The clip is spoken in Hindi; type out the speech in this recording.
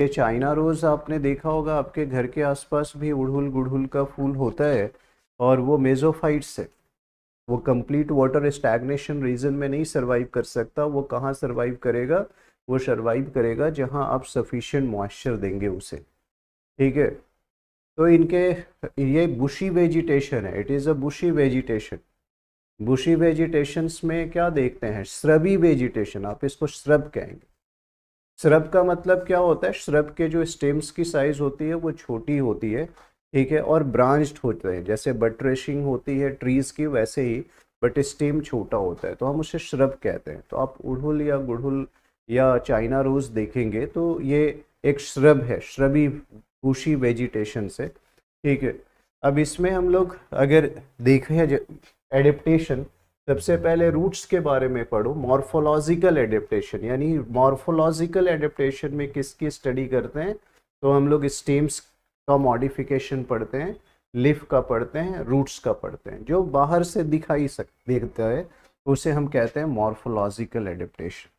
ये चाइना रोज़ आपने देखा होगा आपके घर के आसपास भी उड़हुल गुड़हुल का फूल होता है और वो मेजोफाइट्स है वो कंप्लीट वाटर स्टैग्नेशन रीजन में नहीं सरवाइव कर सकता वो कहाँ सरवाइव करेगा वो सरवाइव करेगा जहाँ आप सफिशेंट मॉइस्चर देंगे उसे ठीक है तो इनके ये बुशी वेजिटेशन है it is a bushy vegetation bushy vegetations में क्या देखते हैं श्रबी वेजिटेशन आप इसको श्रब कहेंगे श्रब का मतलब क्या होता है श्रब के जो स्टेम्स की साइज़ होती है वो छोटी होती है ठीक है और ब्रांच्ड होते हैं जैसे बटरेशिंग होती है ट्रीज़ की वैसे ही बट स्टेम छोटा होता है तो हम उसे श्रब कहते हैं तो आप उड़हुल या गुड़हुल या चाइना रोज़ देखेंगे तो ये एक श्रब है श्रबी खुशी वेजिटेशन से ठीक है अब इसमें हम लोग अगर देखें एडेप्टेशन सबसे पहले रूट्स के बारे में पढ़ो मॉर्फोलॉजिकल एडेप्टेशन यानी मॉर्फोलॉजिकल एडेप्टेशन में किसकी स्टडी करते हैं तो हम लोग स्टेम्स का मॉडिफिकेशन पढ़ते हैं लिफ का पढ़ते हैं रूट्स का पढ़ते हैं जो बाहर से दिखाई सक देखते है उसे हम कहते हैं मॉर्फोलॉजिकल एडेप्टेशन